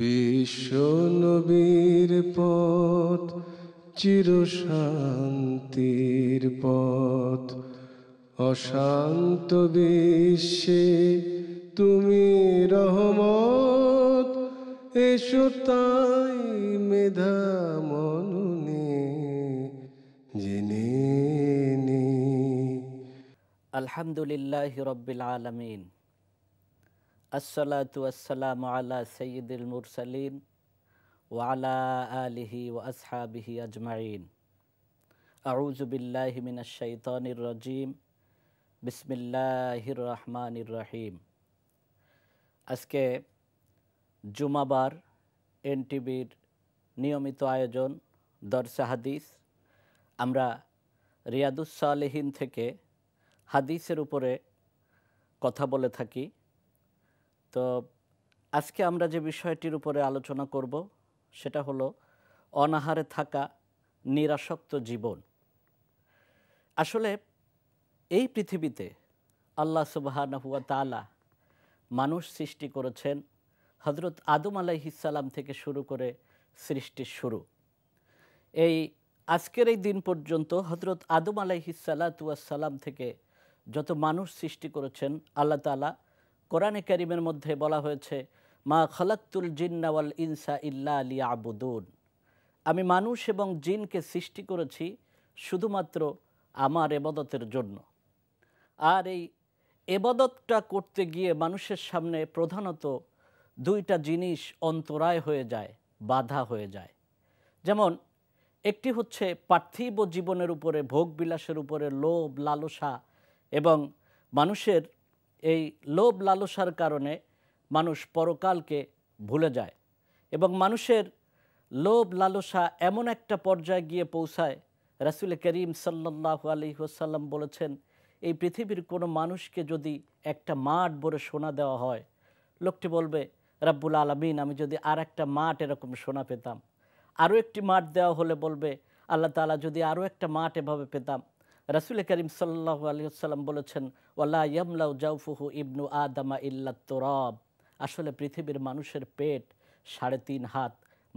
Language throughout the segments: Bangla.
বিশ্বনবীর পথ চিরশান্তির পথ অশান্ত বিশ্বে তুমি রহমত এসো তাই মেধা মননে জেনে নি আলহামদুলিল্লাহ রব্বিল আলমিন আসসালাতু আসসালাম আলা সৈয়দুল মুরসালিন ওয়ালা আলিহি ও আসহাবিহি আজমাইন আউজুবিল্লাহ মিনাশাইতানির রজিম বিসমিল্লাহির রহমানির রহিম আজকে জুমাবার এনটিভির নিয়মিত আয়োজন দর্শা হাদিস আমরা রিয়াদুস সালেহীন থেকে হাদিসের উপরে কথা বলে থাকি তো আজকে আমরা যে বিষয়টির উপরে আলোচনা করব সেটা হলো অনাহারে থাকা নিরাসক্ত জীবন আসলে এই পৃথিবীতে আল্লাহ সুবাহানহুয়া তালা মানুষ সৃষ্টি করেছেন হজরত আদম আলাইহিসাল্লাম থেকে শুরু করে সৃষ্টির শুরু এই আজকের এই দিন পর্যন্ত হজরত আদম সালাম থেকে যত মানুষ সৃষ্টি করেছেন আল্লাহ তালা কোরআনে করিমের মধ্যে বলা হয়েছে মা খলাক্তুল জিন্নাওয়াল ইনসা ইল্লা আলিয়া আবুদুন আমি মানুষ এবং জিনকে সৃষ্টি করেছি শুধুমাত্র আমার এবাদতের জন্য আর এই এবাদতটা করতে গিয়ে মানুষের সামনে প্রধানত দুইটা জিনিস অন্তরায় হয়ে যায় বাধা হয়ে যায় যেমন একটি হচ্ছে পার্থিব জীবনের উপরে ভোগ বিলাসের উপরে লোভ লালসা এবং মানুষের এই লোভ লালসার কারণে মানুষ পরকালকে ভুলে যায় এবং মানুষের লোভ লালসা এমন একটা পর্যায়ে গিয়ে পৌঁছায় রাসুল করিম সাল্লাহ আলী ওসাল্লাম বলেছেন এই পৃথিবীর কোনো মানুষকে যদি একটা মাঠ বলে সোনা দেওয়া হয় লোকটি বলবে রাব্বুল আলমিন আমি যদি আর একটা মাঠ এরকম সোনা পেতাম আরও একটি মাঠ দেওয়া হলে বলবে আল্লাহ তালা যদি আরও একটা মাঠ এভাবে পেতাম রাসুল করিম সাল্লাহ আলিয়াল্লাম বলেছেন ওয়াল্লা ইয়ামলাউ জাউফুহু ইবনু আদামা ইল্লা তোরাব আসলে পৃথিবীর মানুষের পেট সাড়ে তিন হাত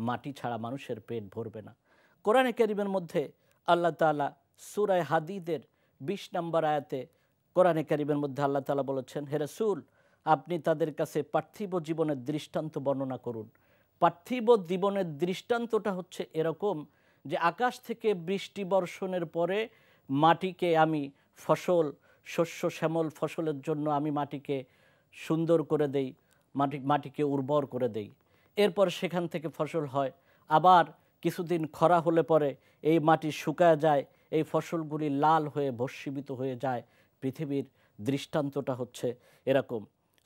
মাটি ছাড়া মানুষের পেট ভরবে না কোরআনে করিমের মধ্যে আল্লাহ তালা সুরায় হাদিদের বিশ নম্বর আয়াতে কোরআনে করিমের মধ্যে আল্লাহ তালা বলেছেন হে রাসুল আপনি তাদের কাছে পার্থিব জীবনের দৃষ্টান্ত বর্ণনা করুন পার্থিব জীবনের দৃষ্টান্তটা হচ্ছে এরকম যে আকাশ থেকে বৃষ্টি বর্ষণের পরে মাটিকে আমি ফসল শস্য শ্যামল ফসলের জন্য আমি মাটিকে সুন্দর করে দেই মাটি মাটিকে উর্বর করে দেই এরপর সেখান থেকে ফসল হয় আবার কিছুদিন খরা হলে পরে এই মাটি শুকায় যায় এই ফসলগুলি লাল হয়ে ভস্মীভূত হয়ে যায় পৃথিবীর দৃষ্টান্তটা হচ্ছে এরকম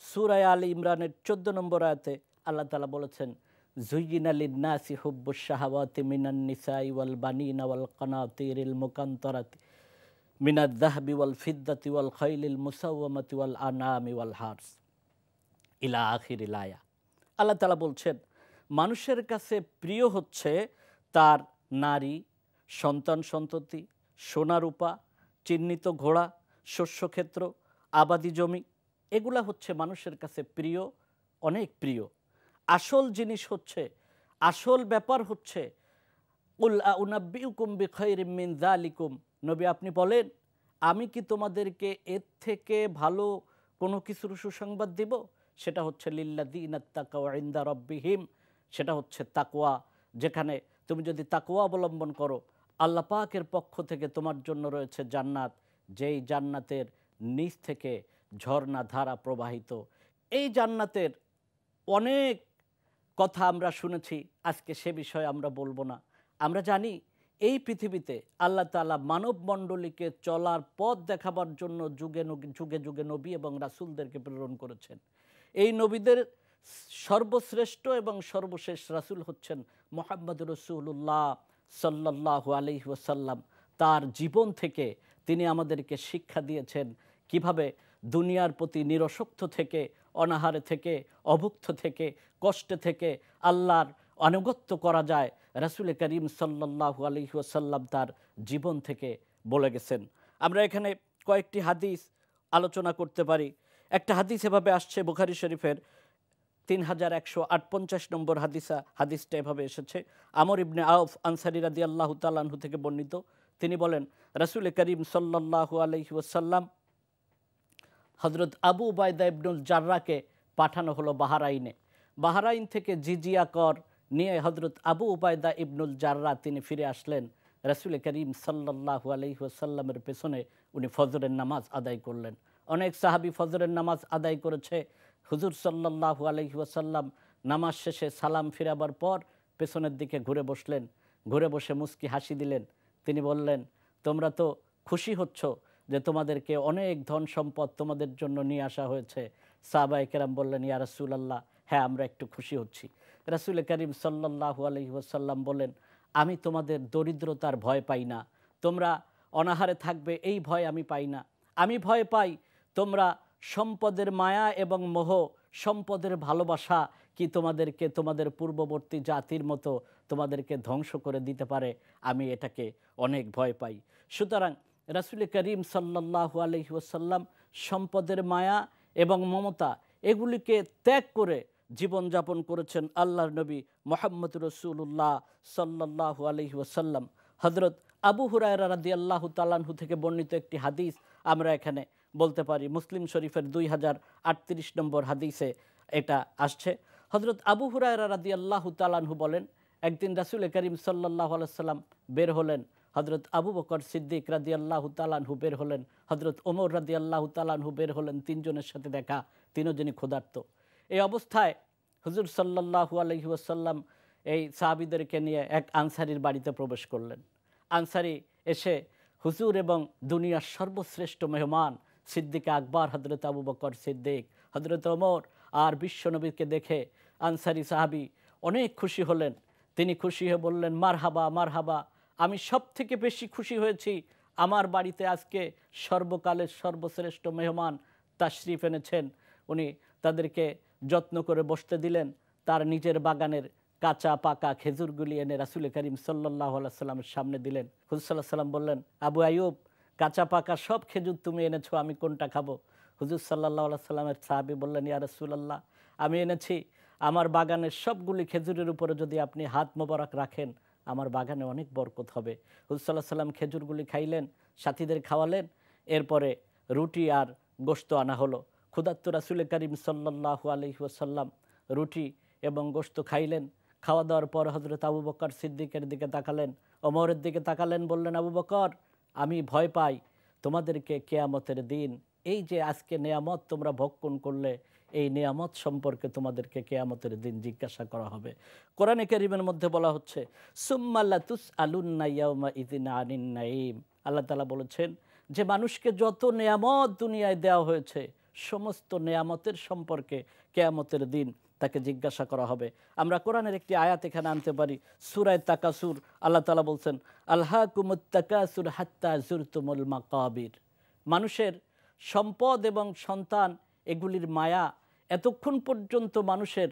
সুরায় আল ইমরানের চোদ্দ নম্বর আয়তে আল্লাহ তালা বলেছেন জুইন আলী নাসি হুব্বুসাহাওয়াতি মিনান নিসাই ওয়াল বানিন ওয়াল কানাতির মুকান্তরাতি মিনাদ দাহবি ওয়াল ফিদ্দাতি ওয়াল খৈলিল মুসাওয়ামতি ওয়াল আনামি ওয়াল হার্স ইলা আখির ইলায়া আল্লাহ তালা বলছেন মানুষের কাছে প্রিয় হচ্ছে তার নারী সন্তান সন্ততি সোনারূপা চিহ্নিত ঘোড়া শস্যক্ষেত্র আবাদি জমি এগুলা হচ্ছে মানুষের কাছে প্রিয় অনেক প্রিয় আসল জিনিস হচ্ছে আসল ব্যাপার হচ্ছে উল আউনাব্বিউকুম বিখৈরিমিন আলিকুম নবী আপনি বলেন আমি কি তোমাদেরকে এর থেকে ভালো কোনো কিছুর সুসংবাদ দিব সেটা হচ্ছে লিল্লা দিনাত্তাকা ইন্দা রব্বিহিম সেটা হচ্ছে তাকোয়া যেখানে তুমি যদি তাকোয়া অবলম্বন করো আল্লাহ পাকের পক্ষ থেকে তোমার জন্য রয়েছে জান্নাত যেই জান্নাতের নিচ থেকে ঝর্ণা ধারা প্রবাহিত এই জান্নাতের অনেক কথা আমরা শুনেছি আজকে সে বিষয়ে আমরা বলবো না আমরা জানি এই পৃথিবীতে আল্লাহ তালা মানব চলার পথ দেখাবার জন্য যুগে যুগে যুগে নবী এবং রাসুলদেরকে প্রেরণ করেছেন এই নবীদের সর্বশ্রেষ্ঠ এবং সর্বশেষ রাসুল হচ্ছেন মোহাম্মদ রসুল্লাহ সাল্লাহ ওসাল্লাম তার জীবন থেকে তিনি আমাদেরকে শিক্ষা দিয়েছেন কিভাবে দুনিয়ার প্রতি নিরসক্ত থেকে অনাহারে থেকে অভুক্ত থেকে কষ্টে থেকে আল্লাহর আনুগত্য করা যায় রাসুল করিম সাল্লাহু আলহিহাসাল্লাম তার জীবন থেকে বলে গেছেন আমরা এখানে কয়েকটি হাদিস আলোচনা করতে পারি একটা হাদিস এভাবে আসছে বুখারি শরীফের তিন হাজার একশো আটপঞ্চাশ নম্বর হাদিসা হাদিসটা এভাবে এসেছে আমর ইবনে আউফ আনসারি রাদি আল্লাহ তালাহু থেকে বর্ণিত তিনি বলেন রাসুল করিম সাল্লাহু আলহি ওসাল্লাম হজরত আবু উবায়দা ইবনুল জার্রাকে পাঠানো হলো বাহারাইনে বাহারাইন থেকে জিজিয়া কর নিয়ে হজরত আবু উবায়দা ইবনুল জাররা তিনি ফিরে আসলেন রসুল করিম সাল্লাহু আলহিহাসাল্লামের পেছনে উনি ফজরের নামাজ আদায় করলেন অনেক সাহাবি ফজরের নামাজ আদায় করেছে হুজুর সাল্লাহু আলহিহাসাল্লাম নামাজ শেষে সালাম ফিরাবার পর পেছনের দিকে ঘুরে বসলেন ঘুরে বসে মুস্কি হাসি দিলেন তিনি বললেন তোমরা তো খুশি হচ্ছ যে তোমাদেরকে অনেক ধন সম্পদ তোমাদের জন্য নিয়ে আসা হয়েছে সাহবা কেরাম বললেন ইয়া আল্লাহ হ্যাঁ আমরা একটু খুশি হচ্ছি রাসুল করিম সাল্লাহ আলহিহাসাল্লাম বলেন আমি তোমাদের দরিদ্রতার ভয় পাই না তোমরা অনাহারে থাকবে এই ভয় আমি পাই না আমি ভয় পাই তোমরা সম্পদের মায়া এবং মোহ সম্পদের ভালোবাসা কি তোমাদেরকে তোমাদের পূর্ববর্তী জাতির মতো তোমাদেরকে ধ্বংস করে দিতে পারে আমি এটাকে অনেক ভয় পাই সুতরাং রাসুল করিম সাল্লাহু আলহিহাসাল্লাম সম্পদের মায়া এবং মমতা এগুলিকে ত্যাগ করে জীবনযাপন করেছেন আল্লাহর নবী মোহাম্মদ রসুল্লাহ সাল্লাহ আলহি ওসাল্লাম হজরত আবু হুরায়রা রাদি আল্লাহ তালাহু থেকে বর্ণিত একটি হাদিস আমরা এখানে বলতে পারি মুসলিম শরীফের দুই হাজার আটত্রিশ নম্বর হাদিসে এটা আসছে হজরত আবু হুরায়রা রাদি আল্লাহ তালাহু বলেন একদিন রাসুল করিম সাল্লাহ আলসালাম বের হলেন হজরত আবু বকর সিদ্দিক রাদি আল্লাহ তালাহু বের হলেন হজরত ওমর রাদি আল্লাহ তালাহু বের হলেন তিনজনের সাথে দেখা তিনজনই ক্ষুধার্ত এই অবস্থায় হুজুর সাল্লাহু আলহি এই সাহাবিদেরকে নিয়ে এক আনসারির বাড়িতে প্রবেশ করলেন আনসারি এসে হুজুর এবং দুনিয়ার সর্বশ্রেষ্ঠ মেহমান সিদ্দিকে আকবর হজরত আবু বকর সিদ্দিক হজরত ওমর আর বিশ্বনবীকে দেখে আনসারি সাহাবি অনেক খুশি হলেন তিনি খুশি হয়ে বললেন মার হাবা মার হাবা আমি সব থেকে বেশি খুশি হয়েছি আমার বাড়িতে আজকে সর্বকালের সর্বশ্রেষ্ঠ মেহমান তাশরিফ এনেছেন উনি তাদেরকে যত্ন করে বসতে দিলেন তার নিজের বাগানের কাঁচা পাকা খেজুরগুলি এনে রাসুল করিম সাল্লাহ সাল্লামের সামনে দিলেন হুজুর সাল্লাম বললেন আবু আয়ুব কাঁচা পাকা সব খেজুর তুমি এনেছো আমি কোনটা খাবো হুজুর সাল্লাহ সাল্লামের সাহাবি বললেন ইয়া রসুল্লাহ আমি এনেছি আমার বাগানের সবগুলি খেজুরের উপরে যদি আপনি হাত মোবারক রাখেন আমার বাগানে অনেক বরকত হবে হুজুর সাল্লাম খেজুরগুলি খাইলেন সাথীদের খাওয়ালেন এরপরে রুটি আর গোস্ত আনা হলো ক্ষুদাত্ত রাসুল করিম সাল্লাহ আলহিহাসাল্লাম রুটি এবং গোস্ত খাইলেন খাওয়া দাওয়ার পর হজরত আবু বকর সিদ্দিকের দিকে তাকালেন অমরের দিকে তাকালেন বললেন আবু বকর আমি ভয় পাই তোমাদেরকে কেয়ামতের দিন এই যে আজকে নেয়ামত তোমরা ভক্ষণ করলে এই নিয়ামত সম্পর্কে তোমাদেরকে কেয়ামতের দিন জিজ্ঞাসা করা হবে কোরআনে কেরিমের মধ্যে বলা হচ্ছে সুম্মাল্লাতুস আলুন্নাইয়া ইদিন আনিন্নাইম আল্লাহ তালা বলেছেন যে মানুষকে যত নেয়ামত দুনিয়ায় দেওয়া হয়েছে সমস্ত নেয়ামতের সম্পর্কে কেয়ামতের দিন তাকে জিজ্ঞাসা করা হবে আমরা কোরআনের একটি আয়াত এখানে আনতে পারি সুরায় তাকাসুর আল্লাহ তালা বলছেন আল্লাহ কুমুত্তাকাসুর হাত্তা জুরতুমুল মাকাবির মানুষের সম্পদ এবং সন্তান এগুলির মায়া এতক্ষণ পর্যন্ত মানুষের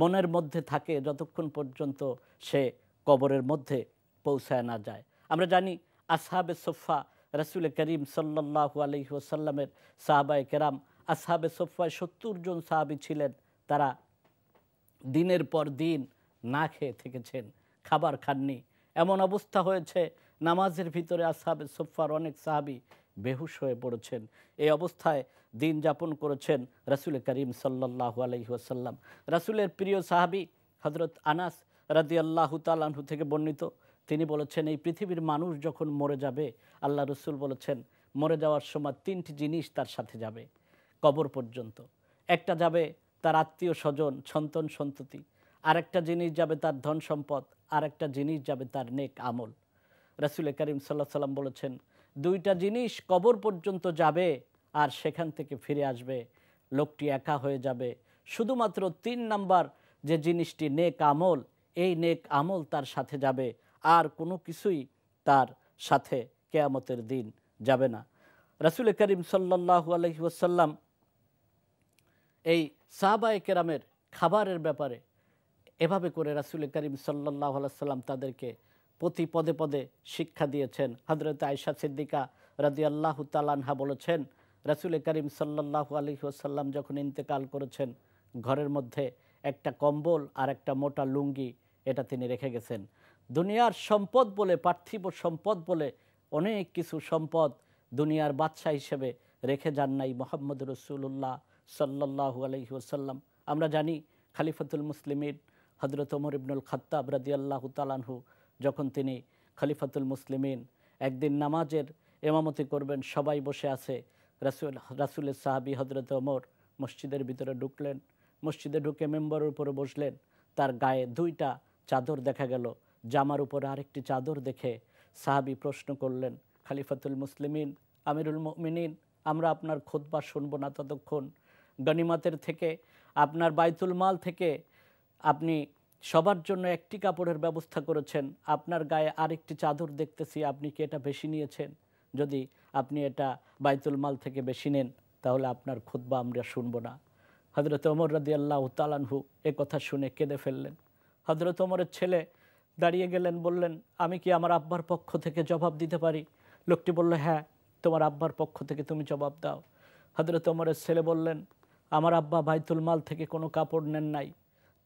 মনের মধ্যে থাকে যতক্ষণ পর্যন্ত সে কবরের মধ্যে পৌঁছায় না যায় আমরা জানি আসহাবে সোফা রসুল করিম সাল্লাহ আলহি সাহাবায় কেরাম আসহাবে সোফায় সত্তর জন সাহাবি ছিলেন তারা দিনের পর দিন না খেয়ে থেকেছেন খাবার খাননি এমন অবস্থা হয়েছে নামাজের ভিতরে আসহাবে সোফার অনেক সাহাবি বেহুশ হয়ে পড়েছেন এই অবস্থায় দিন যাপন করেছেন রাসুল করিম সাল্লাহু আলহিহাসাল্লাম রাসুলের প্রিয় সাহাবি হজরত আনাস রাদি আল্লাহ তালু থেকে বর্ণিত তিনি বলেছেন এই পৃথিবীর মানুষ যখন মরে যাবে আল্লাহ রসুল বলেছেন মরে যাওয়ার সময় তিনটি জিনিস তার সাথে যাবে কবর পর্যন্ত একটা যাবে তার আত্মীয় স্বজন সন্তন সন্ততি আরেকটা জিনিস যাবে তার ধন সম্পদ আরেকটা জিনিস যাবে তার নেক আমল রাসুল করিম সাল্লাহ সাল্লাম বলেছেন দুইটা জিনিস কবর পর্যন্ত যাবে আর সেখান থেকে ফিরে আসবে লোকটি একা হয়ে যাবে শুধুমাত্র তিন নাম্বার যে জিনিসটি নেক আমল এই নেক আমল তার সাথে যাবে আর কোনো কিছুই তার সাথে কেয়ামতের দিন যাবে না রাসুল করিম সাল্লাহ আলহিউসাল্লাম এই সাহাবায় কেরামের খাবারের ব্যাপারে এভাবে করে রাসুল করিম সাল্লাহ সাল্লাম তাদেরকে প্রতি পদে পদে শিক্ষা দিয়েছেন হজরত আয়সা সিদ্দিকা রাজি আল্লাহ তালানহা বলেছেন রাসুল করিম সাল্লাহ আলী ওসাল্লাম যখন ইন্তেকাল করেছেন ঘরের মধ্যে একটা কম্বল আর একটা মোটা লুঙ্গি এটা তিনি রেখে গেছেন দুনিয়ার সম্পদ বলে পার্থিব সম্পদ বলে অনেক কিছু সম্পদ দুনিয়ার বাদশাহ হিসেবে রেখে যান নাই মোহাম্মদ রসুল্লাহ সাল্লাহু আলহি ওসাল্লাম আমরা জানি খালিফাতুল মুসলিমের হজরত ওমর ইবনুল খাত্তাব রাজি আল্লাহ তালানহু যখন তিনি খলিফাতুল মুসলিমিন একদিন নামাজের এমামতি করবেন সবাই বসে আছে রাসুল রাসুলের সাহাবি হজরত ওমর মসজিদের ভিতরে ঢুকলেন মসজিদে ঢুকে মেম্বারের উপরে বসলেন তার গায়ে দুইটা চাদর দেখা গেল জামার উপরে আরেকটি চাদর দেখে সাহাবি প্রশ্ন করলেন খালিফাতুল মুসলিমিন আমিরুল মিনিন আমরা আপনার খোদবা শুনব না ততক্ষণ গনিমাতের থেকে আপনার বাইতুল মাল থেকে আপনি সবার জন্য একটি কাপড়ের ব্যবস্থা করেছেন আপনার গায়ে আরেকটি চাদর দেখতেছি আপনি কি এটা বেশি নিয়েছেন যদি আপনি এটা বাইতুল মাল থেকে বেশি নেন তাহলে আপনার খুদ্া আমরা শুনব না হজরত ওমর রাদি আল্লাহ তালানহু এ কথা শুনে কেঁদে ফেললেন হজরত ওমরের ছেলে দাঁড়িয়ে গেলেন বললেন আমি কি আমার আব্বার পক্ষ থেকে জবাব দিতে পারি লোকটি বলল হ্যাঁ তোমার আব্বার পক্ষ থেকে তুমি জবাব দাও হজরত ওমরের ছেলে বললেন আমার আব্বা বাইতুল মাল থেকে কোনো কাপড় নেন নাই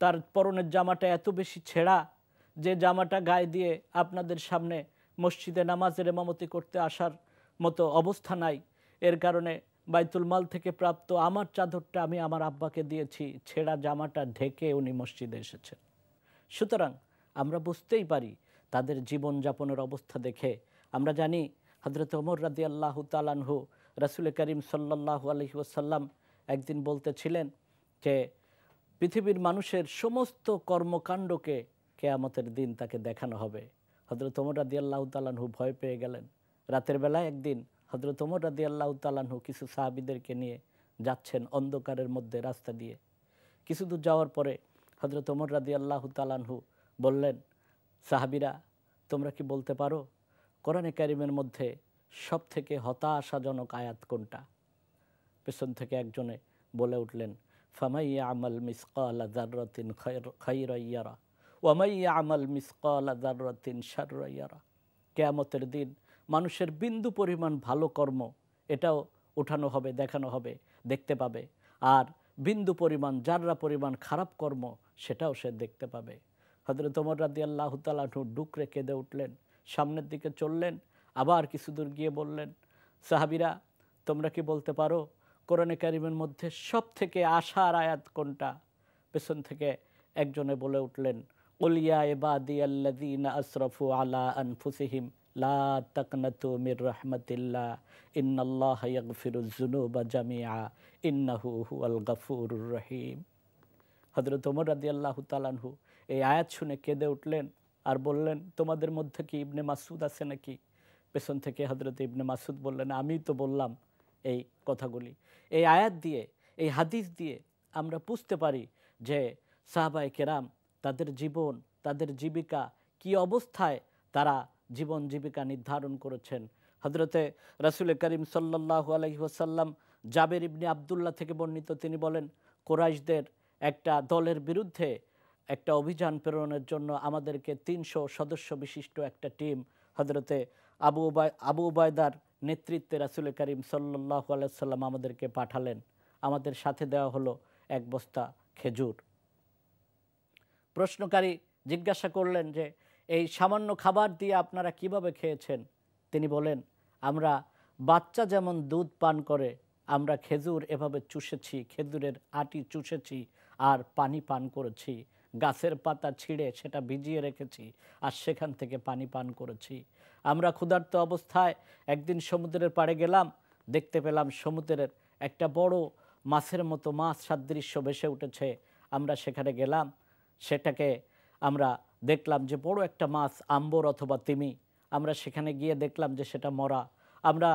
তার পরনের জামাটা এত বেশি ছেঁড়া যে জামাটা গায়ে দিয়ে আপনাদের সামনে মসজিদে নামাজের এমামতি করতে আসার মতো অবস্থা নাই এর কারণে বাইতুল মাল থেকে প্রাপ্ত আমার চাদরটা আমি আমার আব্বাকে দিয়েছি ছেঁড়া জামাটা ঢেকে উনি মসজিদে এসেছেন সুতরাং আমরা বুঝতেই পারি তাদের জীবনযাপনের অবস্থা দেখে আমরা জানি হজরত ওমর রাদি আল্লাহ তালানহু রাসুল করিম সাল্লাহ আলহি ওসাল্লাম একদিন বলতেছিলেন যে পৃথিবীর মানুষের সমস্ত কর্মকাণ্ডকে কেয়ামতের দিন তাকে দেখানো হবে হজরত ওমর রাদি আল্লাহ তালানহু ভয় পেয়ে গেলেন রাতের বেলায় একদিন হজরত ওমর রাদি আল্লাহ তালানহু কিছু সাহাবিদেরকে নিয়ে যাচ্ছেন অন্ধকারের মধ্যে রাস্তা দিয়ে কিছু দূর যাওয়ার পরে হজরত ওমর রাদি আল্লাহ তালানহু বললেন সাহাবিরা তোমরা কি বলতে পারো কোরআনে কারিমের মধ্যে সব থেকে হতাশাজনক আয়াত কোনটা পেছন থেকে একজনে বলে উঠলেন ফামাইয়া ওয়ামাইয়া কেয়ামতের দিন মানুষের বিন্দু পরিমাণ ভালো কর্ম এটাও উঠানো হবে দেখানো হবে দেখতে পাবে আর বিন্দু পরিমাণ যাররা পরিমাণ খারাপ কর্ম সেটাও সে দেখতে পাবে হজরত ওমর রাদি আল্লাহ তালু ডুকরে কেঁদে উঠলেন সামনের দিকে চললেন আবার কিছু দূর গিয়ে বললেন সাহাবিরা তোমরা কি বলতে পারো কোরআনে কারিমের মধ্যে সব থেকে আশার আয়াত কোনটা পেছন থেকে একজনে বলে উঠলেন ওলিয়া এবাদি আল্লাদিন আশরফু আলা আনফুসিহিম লা তাকনাতু মির রহমতিল্লা ইন্নাল্লাহ বা জামিয়া ইন্নাহু হু আল গাফুরুর রহিম হজরত ওমর রাদি আল্লাহ তালানহু এই আয়াত শুনে কেঁদে উঠলেন আর বললেন তোমাদের মধ্যে কি ইবনে মাসুদ আছে নাকি পেছন থেকে হজরত ইবনে মাসুদ বললেন আমি তো বললাম এই কথাগুলি এই আয়াত দিয়ে এই হাদিস দিয়ে আমরা বুঝতে পারি যে সাহবাই কেরাম তাদের জীবন তাদের জীবিকা কি অবস্থায় তারা জীবন জীবিকা নির্ধারণ করেছেন হজরতে রাসুল করিম সাল্লাহ ওসাল্লাম জাবের ইবনি আবদুল্লাহ থেকে বর্ণিত তিনি বলেন কোরাইশদের একটা দলের বিরুদ্ধে একটা অভিযান প্রেরণের জন্য আমাদেরকে তিনশো সদস্য বিশিষ্ট একটা টিম হজরতে আবু উবায় আবু উবায়দার নেতৃত্বে রাসুল করিম সাল্লাহ আলাইসাল্লাম আমাদেরকে পাঠালেন আমাদের সাথে দেওয়া হলো এক বস্তা খেজুর প্রশ্নকারী জিজ্ঞাসা করলেন যে এই সামান্য খাবার দিয়ে আপনারা কিভাবে খেয়েছেন তিনি বলেন আমরা বাচ্চা যেমন দুধ পান করে আমরা খেজুর এভাবে চুষেছি খেজুরের আটি চুষেছি আর পানি পান করেছি গাছের পাতা ছিঁড়ে সেটা ভিজিয়ে রেখেছি আর সেখান থেকে পানি পান করেছি আমরা ক্ষুধার্ত অবস্থায় একদিন সমুদ্রের পাড়ে গেলাম দেখতে পেলাম সমুদ্রের একটা বড় মাছের মতো মাছ সাদৃশ্য ভেসে উঠেছে আমরা সেখানে গেলাম সেটাকে আমরা দেখলাম যে বড় একটা মাছ আম্বর অথবা তিমি আমরা সেখানে গিয়ে দেখলাম যে সেটা মরা আমরা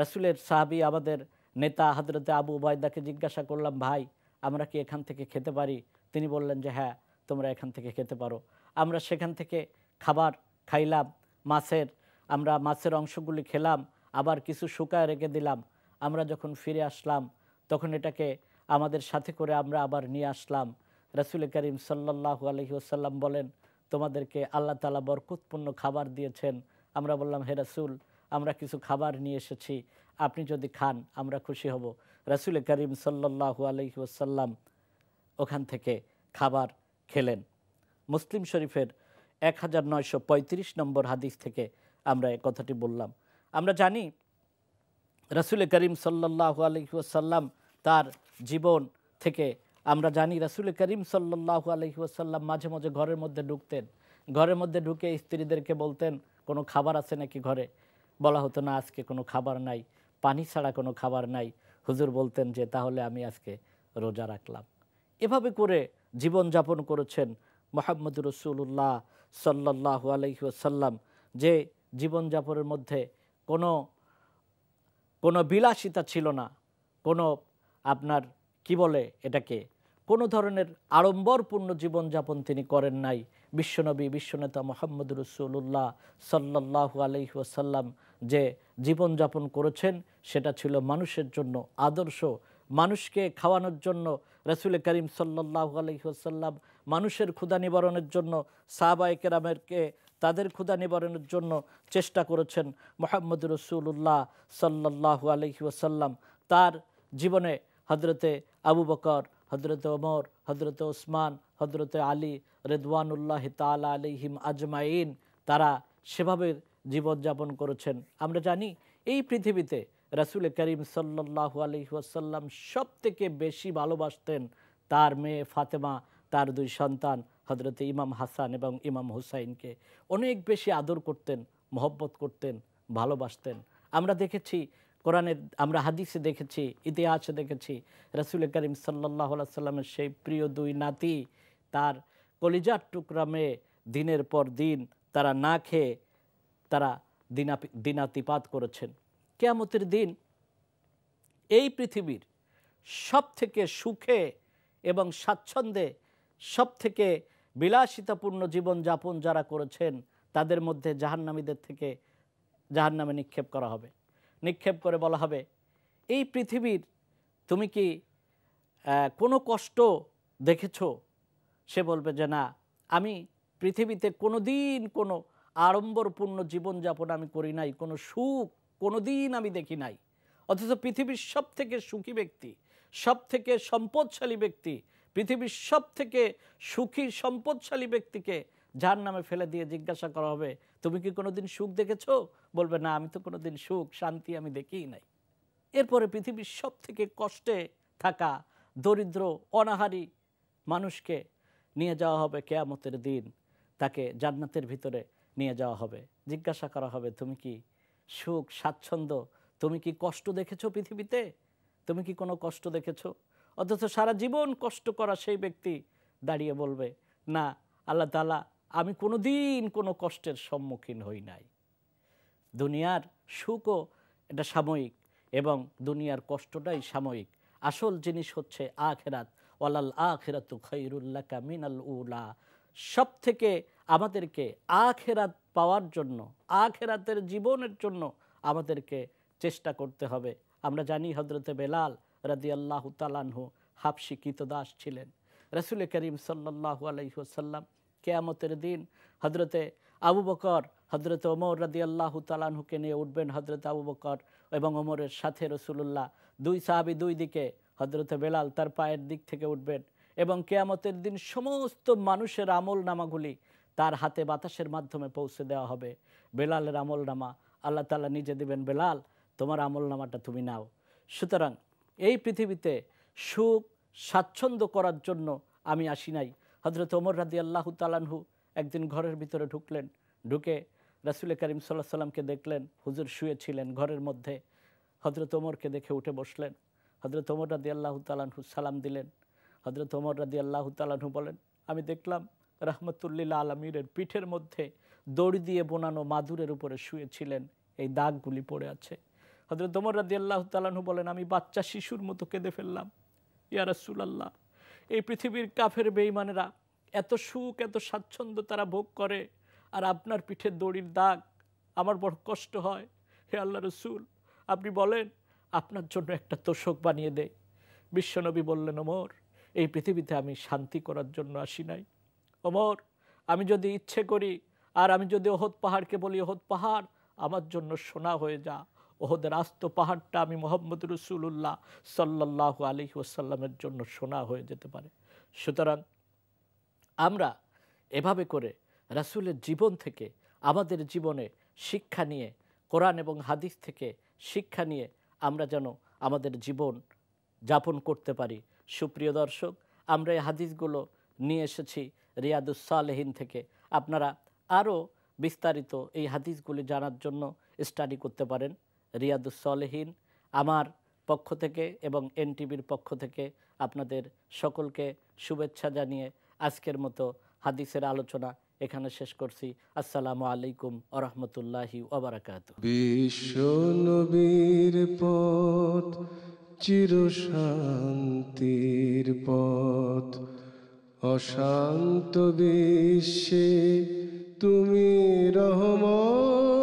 রাসুলের সাহাবি আমাদের নেতা হাজরতে আবু উবায়দাকে জিজ্ঞাসা করলাম ভাই আমরা কি এখান থেকে খেতে পারি তিনি বললেন যে হ্যাঁ তোমরা এখান থেকে খেতে পারো আমরা সেখান থেকে খাবার খাইলাম মাছের আমরা মাছের অংশগুলি খেলাম আবার কিছু শুকায় রেখে দিলাম আমরা যখন ফিরে আসলাম তখন এটাকে আমাদের সাথে করে আমরা আবার নিয়ে আসলাম রাসুল করিম সাল্লাহ আলহি ওসাল্লাম বলেন তোমাদেরকে আল্লাহ তালা বরকতপূর্ণ খাবার দিয়েছেন আমরা বললাম হে রাসুল আমরা কিছু খাবার নিয়ে এসেছি আপনি যদি খান আমরা খুশি হব রাসুল করিম সাল্লাহ আলহি ওসাল্লাম ওখান থেকে খাবার খেলেন মুসলিম শরীফের এক হাজার নয়শো পঁয়ত্রিশ নম্বর হাদিস থেকে আমরা এ কথাটি বললাম আমরা জানি রসুল করিম সাল্লাহ আলহিউসাল্লাম তার জীবন থেকে আমরা জানি রসুল করিম সাল্লাহু আলহিউসাল্লাম মাঝে মাঝে ঘরের মধ্যে ঢুকতেন ঘরের মধ্যে ঢুকে স্ত্রীদেরকে বলতেন কোনো খাবার আছে নাকি ঘরে বলা হতো না আজকে কোনো খাবার নাই পানি ছাড়া কোনো খাবার নাই হুজুর বলতেন যে তাহলে আমি আজকে রোজা রাখলাম এভাবে করে জীবনযাপন করেছেন মোহাম্মদ রসুল্লাহ সাল্লাহু আলহিউসাল্লাম যে জীবনযাপনের মধ্যে কোনো কোনো বিলাসিতা ছিল না কোনো আপনার কি বলে এটাকে কোনো ধরনের আড়ম্বরপূর্ণ জীবনযাপন তিনি করেন নাই বিশ্বনবী বিশ্বনেতা মোহাম্মদ রসুল্লাহ সাল্লাহু আলহিহাসাল্লাম যে জীবনযাপন করেছেন সেটা ছিল মানুষের জন্য আদর্শ মানুষকে খাওয়ানোর জন্য রসুল করিম সাল্লাহু আলহিহাসাল্লাম মানুষের ক্ষুদা নিবারণের জন্য সাহবায় কেরামেরকে তাদের ক্ষুদা নিবারণের জন্য চেষ্টা করেছেন মোহাম্মদ রসুল্লাহ সাল্লাহু আলহি ওসাল্লাম তার জীবনে হজরতে আবু বকর হজরত ওমর হজরত ওসমান হজরতে আলী রেদওয়ানুল্লাহ তালা আলিহিম আজমাইন তারা সেভাবে জীবনযাপন করেছেন আমরা জানি এই পৃথিবীতে রাসুল করিম সাল্লাহু আলহিহাসাল্লাম সব থেকে বেশি ভালোবাসতেন তার মেয়ে ফাতেমা তার দুই সন্তান হজরত ইমাম হাসান এবং ইমাম হুসাইনকে অনেক বেশি আদর করতেন মহব্বত করতেন ভালোবাসতেন আমরা দেখেছি কোরআনের আমরা হাদিসে দেখেছি ইতিহাসে দেখেছি রসুল করিম সাল্লাহ সাল্লামের সেই প্রিয় দুই নাতি তার কলিজার টুকরামে দিনের পর দিন তারা না খেয়ে তারা দিনা দিনাতিপাত করেছেন কেয়ামতের দিন এই পৃথিবীর সব থেকে সুখে এবং স্বাচ্ছন্দ্যে সব থেকে বিলাসিতাপূর্ণ জীবনযাপন যারা করেছেন তাদের মধ্যে জাহান্নামীদের থেকে জাহান্নামে নিক্ষেপ করা হবে নিক্ষেপ করে বলা হবে এই পৃথিবীর তুমি কি কোনো কষ্ট দেখেছ সে বলবে যে না আমি পৃথিবীতে কোনো দিন কোনো আড়ম্বরপূর্ণ জীবনযাপন আমি করি নাই কোনো সুখ কোনো দিন আমি দেখি নাই অথচ পৃথিবীর সব থেকে সুখী ব্যক্তি সব থেকে সম্পদশালী ব্যক্তি পৃথিবীর সব থেকে সুখী সম্পদশালী ব্যক্তিকে যার নামে ফেলে দিয়ে জিজ্ঞাসা করা হবে তুমি কি কোনোদিন সুখ দেখেছ বলবে না আমি তো কোনোদিন সুখ শান্তি আমি দেখিই নাই এরপরে পৃথিবীর সব থেকে কষ্টে থাকা দরিদ্র অনাহারী মানুষকে নিয়ে যাওয়া হবে কেয়ামতের দিন তাকে জান্নাতের ভিতরে নিয়ে যাওয়া হবে জিজ্ঞাসা করা হবে তুমি কি সুখ স্বাচ্ছন্দ্য তুমি কি কষ্ট দেখেছো পৃথিবীতে তুমি কি কোনো কষ্ট দেখেছো অথচ সারা জীবন কষ্ট করা সেই ব্যক্তি দাঁড়িয়ে বলবে না আল্লাহ তালা আমি কোনো দিন কোনো কষ্টের সম্মুখীন হই নাই দুনিয়ার সুখও এটা সাময়িক এবং দুনিয়ার কষ্টটাই সাময়িক আসল জিনিস হচ্ছে আখেরাত ওয়ালাল আখেরাত খৈরুল্লা কামিনাল উলা সব থেকে আমাদেরকে আখেরাত পাওয়ার জন্য আখেরাতের জীবনের জন্য আমাদেরকে চেষ্টা করতে হবে আমরা জানি হজরতে বেলাল রাজিয়াল্লাহ তালানহু হাফসি কৃতদাস ছিলেন রসুল করিম সাল্লাহ আলহিহসাল্লাম কেয়ামতের দিন হজরতে আবু বকর হজরত ওমর রাজি আল্লাহ তালানহুকে নিয়ে উঠবেন হজরত আবু বকর এবং ওমরের সাথে রসুল্লাহ দুই সাহাবি দুই দিকে হজরত বেলাল তার পায়ের দিক থেকে উঠবেন এবং কেয়ামতের দিন সমস্ত মানুষের আমল নামাগুলি তার হাতে বাতাসের মাধ্যমে পৌঁছে দেওয়া হবে বেলালের আমল নামা আল্লাহ তালা নিজে দিবেন বেলাল তোমার আমল নামাটা তুমি নাও সুতরাং এই পৃথিবীতে সুখ স্বাচ্ছন্দ্য করার জন্য আমি আসি নাই হজরত ওমর রাদি আল্লাহ তালানহু একদিন ঘরের ভিতরে ঢুকলেন ঢুকে রাসুল করিম সাল্লাহ সাল্লামকে দেখলেন হুজুর শুয়েছিলেন ঘরের মধ্যে হজরত ওমরকে দেখে উঠে বসলেন হজরত ওমর রাদি আল্লাহ তালানহু সালাম দিলেন হজরত ওমর রাদি আল্লাহ তালানহু বলেন আমি দেখলাম রহমতুল্লিল্লা আলমীরের পিঠের মধ্যে দড়ি দিয়ে বোনানো মাদুরের উপরে শুয়েছিলেন এই দাগগুলি পড়ে আছে হজরত দমর রাদি আল্লাহ তালাহু বলেন আমি বাচ্চা শিশুর মতো কেঁদে ফেললাম ইয়া আল্লাহ এই পৃথিবীর কাফের বেইমানেরা এত সুখ এত স্বাচ্ছন্দ্য তারা ভোগ করে আর আপনার পিঠে দড়ির দাগ আমার বড় কষ্ট হয় হে আল্লাহ রসুল আপনি বলেন আপনার জন্য একটা তোষক বানিয়ে দেয় বিশ্বনবী বললেন ওমর এই পৃথিবীতে আমি শান্তি করার জন্য আসি নাই ওমর আমি যদি ইচ্ছে করি আর আমি যদি ওহত পাহাড়কে বলি অহৎ পাহাড় আমার জন্য সোনা হয়ে যা ওহদের আস্ত পাহাড়টা আমি মোহাম্মদ রসুল্লাহ সাল্লাহ আলি ওসাল্লামের জন্য শোনা হয়ে যেতে পারে সুতরাং আমরা এভাবে করে রাসুলের জীবন থেকে আমাদের জীবনে শিক্ষা নিয়ে কোরআন এবং হাদিস থেকে শিক্ষা নিয়ে আমরা যেন আমাদের জীবন যাপন করতে পারি সুপ্রিয় দর্শক আমরা এই হাদিসগুলো নিয়ে এসেছি রিয়াদুসালেহীন থেকে আপনারা আরও বিস্তারিত এই হাদিসগুলি জানার জন্য স্টাডি করতে পারেন রিয়াদুসলেহীন আমার পক্ষ থেকে এবং এনটিভির পক্ষ থেকে আপনাদের সকলকে শুভেচ্ছা জানিয়ে আজকের মতো হাদিসের আলোচনা এখানে শেষ করছি আসসালামু আলাইকুম আরহামতুল্লাহি ওবরাকাত বিশ্ব নবীর পথ চিরশান্তির পথ অশান্ত বিশ্বে তুমি রহমত